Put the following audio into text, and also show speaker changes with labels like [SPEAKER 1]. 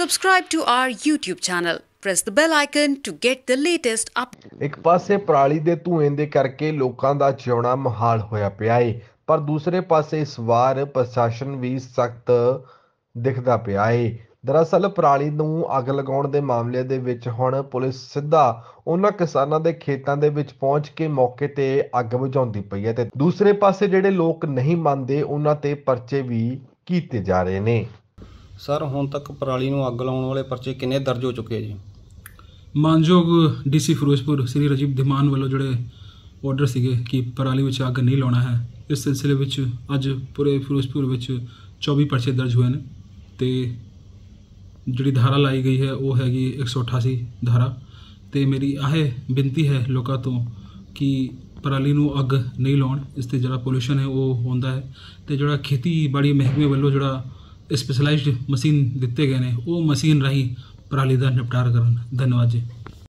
[SPEAKER 1] Subscribe to our YouTube channel. Press the bell icon to get the latest up.
[SPEAKER 2] ਇੱਕ ਪਾਸੇ ਪ੍ਰਾਲੀ ਦੇ ਧੂਏ ਦੇ ਕਰਕੇ ਲੋਕਾਂ ਦਾ ਜਿਉਣਾ ਮੁਹਾਲ ਹੋਇਆ ਪਿਆ ਏ ਪਰ ਦੂਸਰੇ ਪਾਸੇ ਇਸ ਵਾਰ ਪ੍ਰਸ਼ਾਸਨ ਵੀ ਸਖਤ ਦਿਖਦਾ ਪਿਆ ਏ ਦਰਅਸਲ ਪ੍ਰਾਲੀ ਨੂੰ ਅੱਗ ਲਗਾਉਣ ਦੇ ਮਾਮਲੇ ਦੇ ਵਿੱਚ ਹੁਣ ਪੁਲਿਸ ਸਿੱਧਾ ਉਹਨਾਂ ਕਿਸਾਨਾਂ ਦੇ ਖੇਤਾਂ ਦੇ ਵਿੱਚ ਪਹੁੰਚ ਕੇ ਮੌਕੇ ਤੇ ਅੱਗ ਬੁਝਾਉਂਦੀ ਪਈ ਹੈ ਤੇ ਦੂਸਰੇ ਪਾਸੇ ਜਿਹੜੇ ਲੋਕ ਨਹੀਂ ਮੰਨਦੇ ਉਹਨਾਂ ਤੇ ਪਰਚੇ ਵੀ ਕੀਤੇ ਜਾ ਰਹੇ ਨੇ
[SPEAKER 3] ਸਰ ਹੁਣ ਤੱਕ ਪਰਾਲੀ ਨੂੰ ਅੱਗ ਲਾਉਣ ਵਾਲੇ ਪਰਚੇ ਕਿੰਨੇ ਦਰਜ ਹੋ ਚੁੱਕੇ ਜੀ
[SPEAKER 4] ਮਾਨਯੋਗ ਡੀਸੀ ਫਿਰੋਜ਼ਪੁਰ ਸ੍ਰੀ ਰਜੀਬ ਦਿਮਾਨ ਵੱਲੋਂ ਜਿਹੜੇ ਆਰਡਰ ਸੀਗੇ ਕਿ ਪਰਾਲੀ ਵਿੱਚ ਅੱਗ ਨਹੀਂ ਲਾਉਣਾ ਹੈ ਇਸ ਸਿਲਸਿਲੇ ਵਿੱਚ ਅੱਜ ਪੂਰੇ ਫਿਰੋਜ਼ਪੁਰ ਵਿੱਚ 24 ਪਰਚੇ ਦਰਜ ਹੋਏ ਨੇ ਤੇ ਜਿਹੜੀ ਧਾਰਾ ਲਾਈ ਗਈ ਹੈ ਉਹ ਹੈਗੀ 188 ਧਾਰਾ ਤੇ ਮੇਰੀ ਆਹੇ ਬੇਨਤੀ ਹੈ ਲੋਕਾਂ ਤੋਂ ਕਿ ਪਰਾਲੀ ਨੂੰ ਅੱਗ ਨਹੀਂ ਲਾਉਣ ਇਸ ਤੇ ਜਿਹੜਾ ਪੋਲੂਸ਼ਨ ਹੈ ਉਹ ਹੁੰਦਾ ਹੈ ਤੇ ਜਿਹੜਾ ਖੇਤੀਬਾੜੀ ਮਹਿਕਮੇ ਵੱਲੋਂ ਜਿਹੜਾ ਸਪੈਸ਼ਲਾਈਜ਼ਡ ਮਸ਼ੀਨ ਦਿੱਤੇ ਗਏ ਨੇ ਉਹ ਮਸ਼ੀਨ ਰਹੀ ਪਰਾਲੀ ਦਾ ਨਿਪਟਾਰਾ ਕਰਨ ਧੰਨਵਾਦ ਜੀ